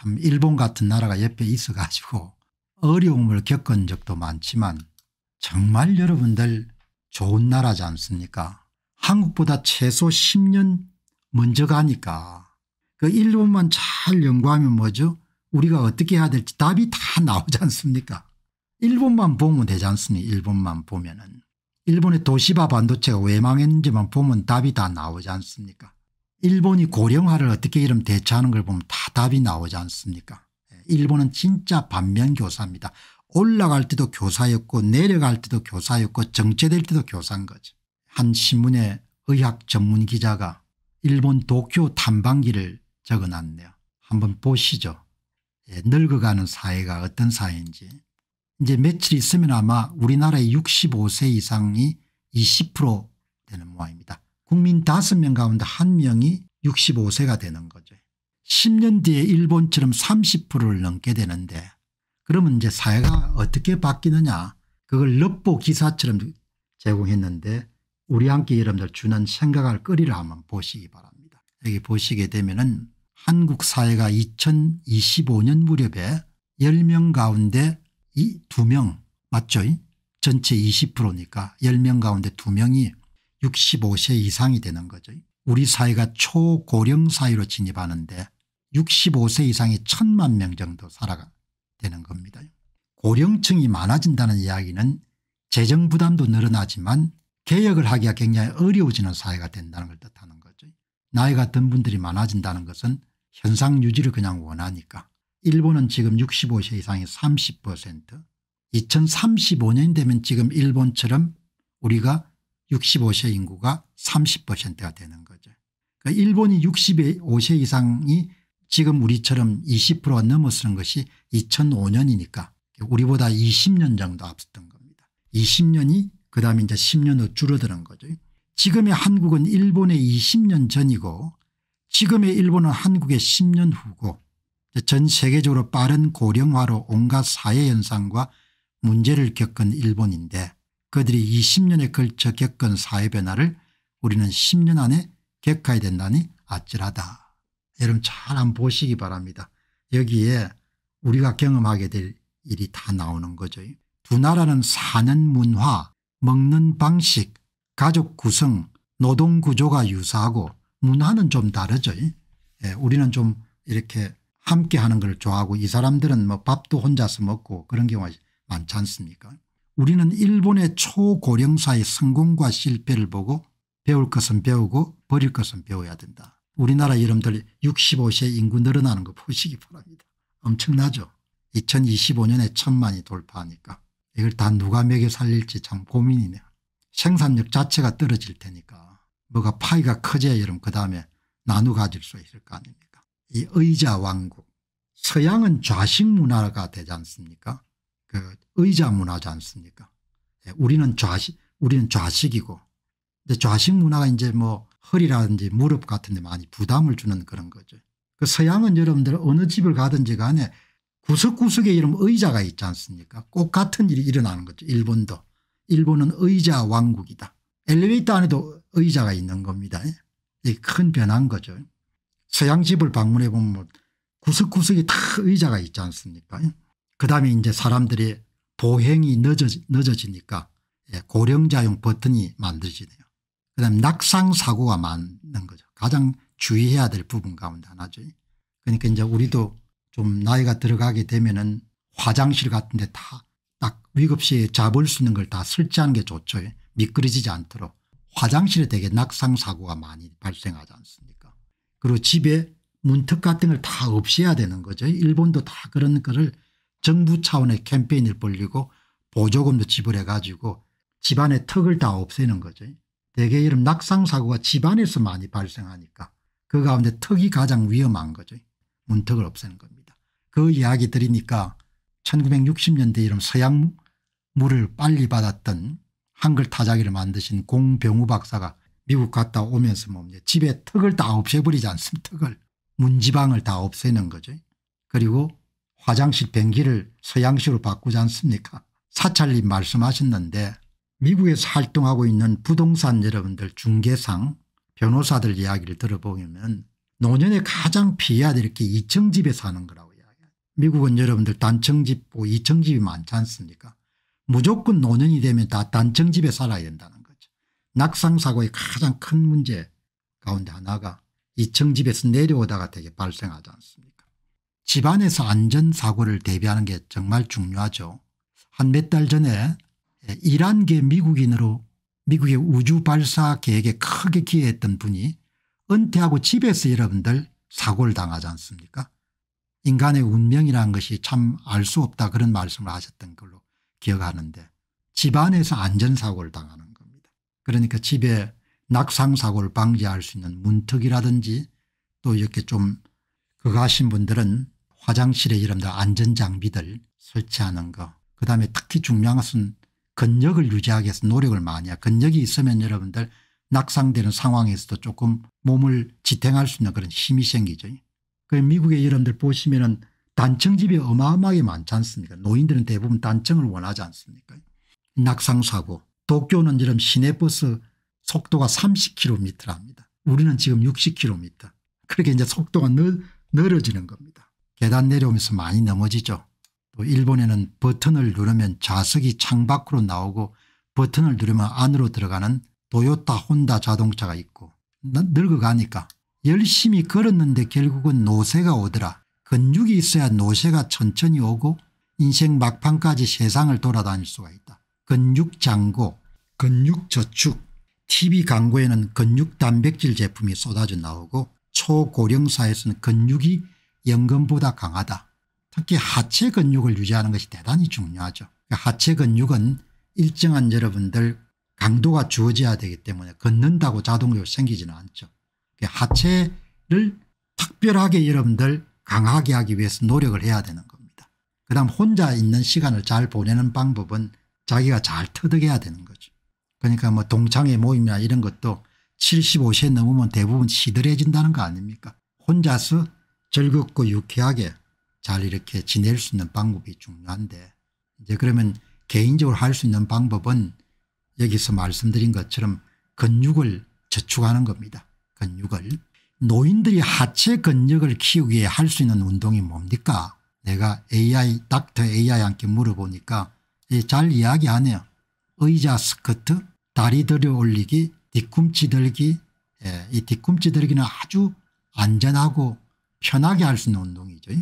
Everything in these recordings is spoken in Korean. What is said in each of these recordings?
참 일본 같은 나라가 옆에 있어 가지고 어려움을 겪은 적도 많지만 정말 여러분들 좋은 나라지 않습니까 한국보다 최소 10년 먼저 가니까 그 일본만 잘 연구하면 뭐죠 우리가 어떻게 해야 될지 답이 다 나오지 않습니까 일본만 보면 되지 않습니까 일본만 보면은 일본의 도시바 반도체가 왜 망했는지만 보면 답이 다 나오지 않습니까 일본이 고령화를 어떻게 이름 대처하는 걸 보면 다 답이 나오지 않습니까 일본은 진짜 반면교사입니다. 올라갈 때도 교사였고 내려갈 때도 교사였고 정체될 때도 교사인 거죠. 한 신문의 의학 전문 기자가 일본 도쿄 탐방기를 적어놨네요. 한번 보시죠. 예, 늙어가는 사회가 어떤 사회인지. 이제 며칠 있으면 아마 우리나라의 65세 이상이 20% 되는 모양입니다. 국민 5명 가운데 1명이 65세가 되는 거죠. 10년 뒤에 일본처럼 30%를 넘게 되는데 그러면 이제 사회가 어떻게 바뀌느냐 그걸 럽보 기사처럼 제공했는데 우리 함께 여러분들 주는 생각할 거리를 한번 보시기 바랍니다. 여기 보시게 되면 은 한국 사회가 2025년 무렵에 10명 가운데 2명 맞죠? 전체 20%니까 10명 가운데 2명이 65세 이상이 되는 거죠. 우리 사회가 초고령 사회로 진입하는데 65세 이상이 천만 명 정도 살아가 되는 겁니다. 고령층이 많아진다는 이야기는 재정 부담도 늘어나지만 개혁을 하기가 굉장히 어려워지는 사회가 된다는 걸 뜻하는 거죠. 나이가 든 분들이 많아진다는 것은 현상 유지를 그냥 원하니까. 일본은 지금 65세 이상이 30% 2035년 되면 지금 일본처럼 우리가 65세 인구가 30%가 되는 거죠. 그러니까 일본이 65세 이상이 지금 우리처럼 20%가 넘어서는 것이 2005년이니까 우리보다 20년 정도 앞섰던 겁니다. 20년이 그다음에 이제 10년으로 줄어드는 거죠. 지금의 한국은 일본의 20년 전이고 지금의 일본은 한국의 10년 후고 전 세계적으로 빠른 고령화로 온갖 사회 현상과 문제를 겪은 일본인데 그들이 20년에 걸쳐 겪은 사회변화를 우리는 10년 안에 겪어야 된다니 아찔하다. 여러분 잘한 보시기 바랍니다. 여기에 우리가 경험하게 될 일이 다 나오는 거죠. 두 나라는 사는 문화, 먹는 방식, 가족 구성, 노동 구조가 유사하고 문화는 좀 다르죠. 예, 우리는 좀 이렇게 함께 하는 걸 좋아하고 이 사람들은 뭐 밥도 혼자서 먹고 그런 경우가 많지 않습니까 우리는 일본의 초고령사의 성공과 실패를 보고 배울 것은 배우고 버릴 것은 배워야 된다. 우리나라 여러분들 65세 인구 늘어나는 거 보시기 바랍니다. 엄청나죠. 2025년에 천만이 돌파하니까 이걸 다 누가 먹여 살릴지 참 고민이네요. 생산력 자체가 떨어질 테니까 뭐가 파이가 커져야 여러분 그 다음에 나누 가질 수 있을 거 아닙니까 이 의자 왕국 서양은 좌식 문화가 되지 않습니까 그 의자 문화지 않습니까? 예, 우리는 좌식, 우리는 좌식이고 근데 좌식 문화가 이제 뭐 허리라든지 무릎 같은 데 많이 부담을 주는 그런 거죠. 그 서양은 여러분들 어느 집을 가든지 간에 구석구석에 이런 의자가 있지 않습니까? 꼭 같은 일이 일어나는 거죠. 일본도. 일본은 의자 왕국이다. 엘리베이터 안에도 의자가 있는 겁니다. 예? 큰 변화인 거죠. 서양 집을 방문해 보면 구석구석에 다 의자가 있지 않습니까? 예? 그다음에 이제 사람들이 보행이 늦어지, 늦어지니까 예, 고령자용 버튼이 만들어지네요. 그다음 낙상 사고가 많은 거죠. 가장 주의해야 될 부분 가운데 하나죠. 그러니까 이제 우리도 좀 나이가 들어가게 되면은 화장실 같은데 다딱 위급시에 잡을 수 있는 걸 다 설치하는 게 좋죠. 예, 미끄러지지 않도록 화장실에 되게 낙상 사고가 많이 발생하지 않습니까? 그리고 집에 문턱 같은 걸 다 없애야 되는 거죠. 일본도 다 그런 거를 정부 차원의 캠페인을 벌리고 보조금도 지불해 가지고 집안의 턱을 다 없애는 거죠. 대개 이런 낙상사고가 집안에서 많이 발생하니까 그 가운데 턱이 가장 위험한 거죠. 문턱을 없애는 겁니다. 그 이야기 들으니까 1960년대 이런 서양 물을 빨리 받았던 한글 타자기를 만드신 공병우 박사가 미국 갔다 오면서 뭡니 집에 턱을 다 없애버리지 않습니까 턱을 문지방을 다 없애는 거죠. 그리고 화장실 변기를 서양식으로 바꾸지 않습니까 사찰님 말씀하셨는데 미국에서 활동하고 있는 부동산 여러분들 중개상 변호사들 이야기를 들어보면 노년에 가장 피해야 될 게 2층 집에 사는 거라고 이야기해요. 미국은 여러분들 단층집 뭐 2층 집이 많지 않습니까 무조건 노년이 되면 다 단층 집에 살아야 된다는 거죠. 낙상사고의 가장 큰 문제 가운데 하나가 2층 집에서 내려오다가 되게 발생하지 않습니까 집안에서 안전사고를 대비하는 게 정말 중요하죠. 한 몇 달 전에 이란계 미국인으로 미국의 우주 발사 계획에 크게 기여했던 분이 은퇴하고 집에서 여러분들 사고를 당하지 않습니까 인간의 운명이라는 것이 참 알 수 없다 그런 말씀을 하셨던 걸로 기억하는데 집안에서 안전사고를 당하는 겁니다. 그러니까 집에 낙상사고를 방지할 수 있는 문턱이라든지 또 이렇게 좀 그거 신 분들은 화장실에 이런 안전장비들 설치하는 거 그다음에 특히 중요한 것은 근력을 유지하기 위해서 노력을 많이 해요. 근력이 있으면 여러분들 낙상되는 상황에서도 조금 몸을 지탱할 수 있는 그런 힘이 생기죠. 그 미국의 여러분들 보시면은 단층집이 어마어마하게 많지 않습니까 노인들은 대부분 단층을 원하지 않습니까 낙상사고 도쿄는 이런 시내버스 속도가 30km랍니다. 우리는 지금 60km. 그렇게 이제 속도가 늘, 늘어지는 겁니다. 계단 내려오면서 많이 넘어지죠. 또 일본에는 버튼을 누르면 좌석이 창밖으로 나오고 버튼을 누르면 안으로 들어가는 도요타 혼다 자동차가 있고 늙어가니까 열심히 걸었는데 결국은 노쇠가 오더라. 근육이 있어야 노쇠가 천천히 오고 인생 막판까지 세상을 돌아다닐 수가 있다. 근육 장고, 근육 저축, TV 광고에는 근육 단백질 제품이 쏟아져 나오고 초고령사에서는 근육이 연금보다 강하다. 특히 하체 근육을 유지하는 것이 대단히 중요하죠. 그 하체 근육은 일정한 여러분들 강도가 주어져야 되기 때문에 걷는다고 자동으로 적 생기지는 않죠. 그 하체를 특별하게 여러분들 강하게 하기 위해서 노력을 해야 되는 겁니다. 그 다음 혼자 있는 시간을 잘 보내는 방법은 자기가 잘 터득해야 되는 거죠. 그러니까 뭐 동창회 모임이나 이런 것도 75세 넘으면 대부분 시들해진다는 거 아닙니까? 혼자서 즐겁고 유쾌하게 잘 이렇게 지낼 수 있는 방법이 중요한데 이제 그러면 개인적으로 할 수 있는 방법은 여기서 말씀드린 것처럼 근육을 저축하는 겁니다. 근육을. 노인들이 하체 근력을 키우기 위해 할 수 있는 운동이 뭡니까 내가 AI 닥터 AI한테 물어보니까 잘 이야기하네요. 의자 스커트 다리 들여 올리기 뒤꿈치 들기 예, 이 뒤꿈치 들기는 아주 안전하고 편하게 할 수 있는 운동이죠.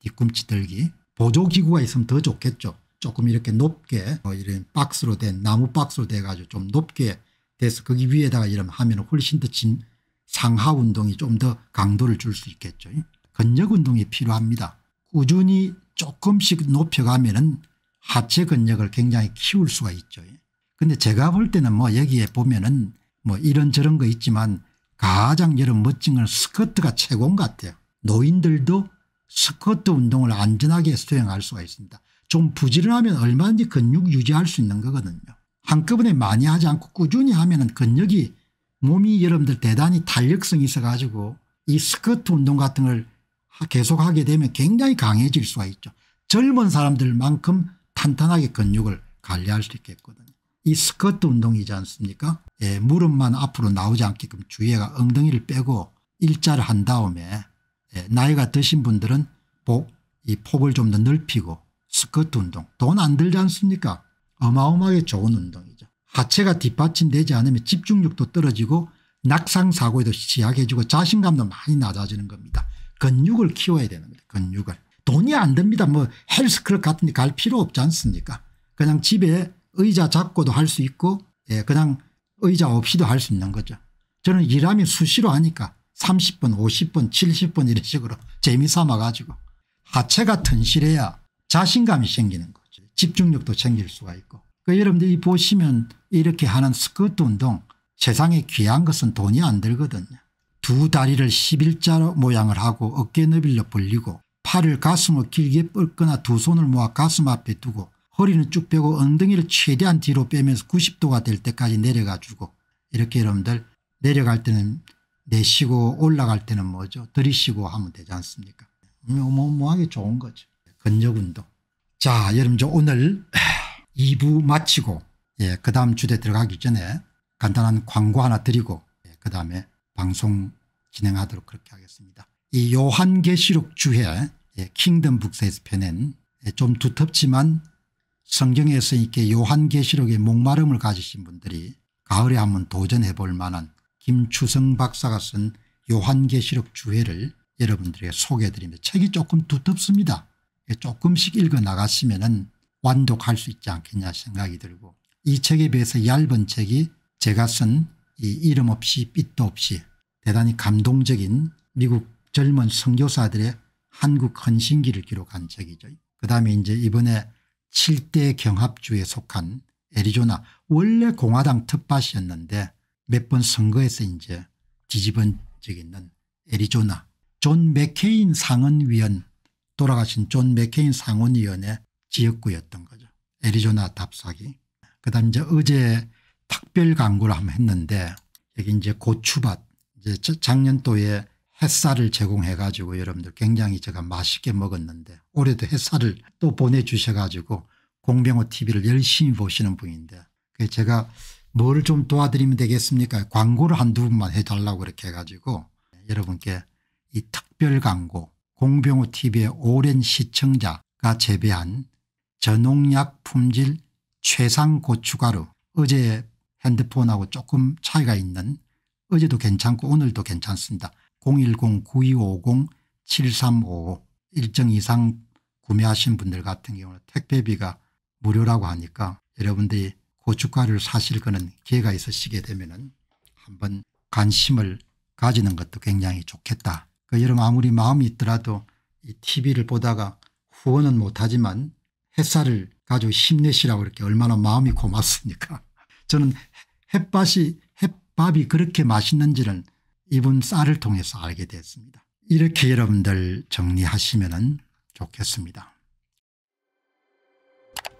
뒤꿈치 들기. 보조기구가 있으면 더 좋겠죠. 조금 이렇게 높게 뭐 이런 박스로 된 나무 박스로 돼가지고 좀 높게 돼서 거기 위에다가 이런 하면 훨씬 더 진, 상하 운동이 좀 더 강도를 줄 수 있겠죠. 근력 운동이 필요합니다. 꾸준히 조금씩 높여가면 은 하체 근력을 굉장히 키울 수가 있죠. 근데 제가 볼 때는 뭐 여기에 보면은 뭐 이런저런 거 있지만 가장 여러 멋진 건 스쿼트가 최고인 것 같아요. 노인들도 스쿼트 운동을 안전하게 수행할 수가 있습니다. 좀 부지런하면 얼마든지 근육 유지할 수 있는 거거든요. 한꺼번에 많이 하지 않고 꾸준히 하면 은 근육이 몸이 여러분들 대단히 탄력성이 있어가지고 이 스쿼트 운동 같은 걸 계속하게 되면 굉장히 강해질 수가 있죠. 젊은 사람들만큼 탄탄하게 근육을 관리할 수 있겠거든요. 이 스쿼트 운동이지 않습니까 예, 무릎만 앞으로 나오지 않게끔 주위에가 엉덩이를 빼고 일자를 한 다음에 예, 나이가 드신 분들은 복, 이 폭을 좀 더 넓히고 스커트 운동 돈 안 들지 않습니까 어마어마하게 좋은 운동이죠. 하체가 뒷받침되지 않으면 집중력도 떨어지고 낙상사고에도 취약해지고 자신감도 많이 낮아지는 겁니다. 근육을 키워야 되는 겁니다. 근육을. 돈이 안됩니다뭐 헬스클럽 같은 데 갈 필요 없지 않습니까 그냥 집에 의자 잡고도 할 수 있고 예, 그냥 의자 없이도 할 수 있는 거죠. 저는 일하면 수시로 하니까 30분 50분 70분 이런 식으로 재미삼아 가지고 하체가 튼실해야 자신감이 생기는 거죠. 집중력도 생길 수가 있고 그 여러분들이 보시면 이렇게 하는 스쿼트 운동 세상에 귀한 것은 돈이 안 들거든요. 두 다리를 11자 로 모양을 하고 어깨 너비로 벌리고 팔을 가슴을 길게 뻗거나 두 손을 모아 가슴 앞에 두고 허리는 쭉빼고 엉덩이를 최대한 뒤로 빼면서 90도가 될 때까지 내려가 주고 이렇게 여러분들 내려갈 때는 내쉬고 올라갈 때는 뭐죠? 들이쉬고 하면 되지 않습니까? 음, 어마어마하게 좋은 거죠. 근력운동. 자 여러분 저 오늘 2부 마치고 예, 그 다음 주제 들어가기 전에 간단한 광고 하나 드리고 예, 그 다음에 방송 진행하도록 그렇게 하겠습니다. 이 요한계시록 주해 예, 킹덤북스에서 펴낸 예, 좀 두텁지만 성경에서 이렇게 요한계시록의 목마름을 가지신 분들이 가을에 한번 도전해 볼 만한 김추성 박사가 쓴 요한계시록 주회를 여러분들에게 소개해드립니다 책이 조금 두텁습니다. 조금씩 읽어나갔으면은 완독할 수 있지 않겠냐 생각이 들고 이 책에 비해서 얇은 책이 제가 쓴 이 이름 없이 빛도 없이 대단히 감동적인 미국 젊은 선교사들의 한국 헌신기를 기록한 책이죠. 그 다음에 이제 이번에 7대 경합주에 속한 애리조나 원래 공화당 텃밭이었는데 몇번 선거에서 이제 뒤집은 적이 있는 애리조나 존 맥케인 상원위원 돌아가신 존 맥케인 상원위원의 지역구였던 거죠. 애리조나 답사기. 그다음 이제 어제 특별 광고를 한번 했는데 여기 이제 고추밭 이제 작년도에 햇살을 제공해 가지고 여러분들 굉장히 제가 맛있게 먹었는데 올해도 햇살을 또 보내주셔 가지고 공병호 tv를 열심히 보시는 분인데 제가 뭘좀 도와드리면 되겠습니까 광고를 한두 분만 해달라고 그렇게 해가지고 여러분께 이 특별 광고 공병호 tv의 오랜 시청자가 재배한 전농약 품질 최상 고추가루 어제 핸드폰하고 조금 차이가 있는 어제도 괜찮고 오늘도 괜찮습니다. 010-9250-7355 일정 이상 구매하신 분들 같은 경우는 택배비가 무료라고 하니까 여러분들이 고춧가루를 사실 거는 기회가 있으시게 되면 한번 관심을 가지는 것도 굉장히 좋겠다. 그 여름 아무리 마음이 있더라도 이 TV를 보다가 후원은 못하지만 햇살을 가지고 힘내시라고 이렇게 얼마나 마음이 고맙습니까. 저는 햇밭이 햇밥이 그렇게 맛있는지는 이분 쌀을 통해서 알게 됐습니다. 이렇게 여러분들 정리하시면 좋겠습니다.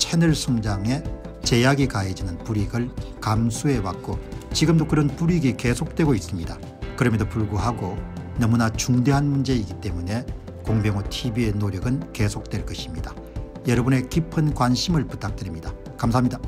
채널 성장에 제약이 가해지는 불이익을 감수해왔고 지금도 그런 불이익이 계속되고 있습니다. 그럼에도 불구하고 너무나 중대한 문제이기 때문에 공병호 TV의 노력은 계속될 것입니다. 여러분의 깊은 관심을 부탁드립니다. 감사합니다.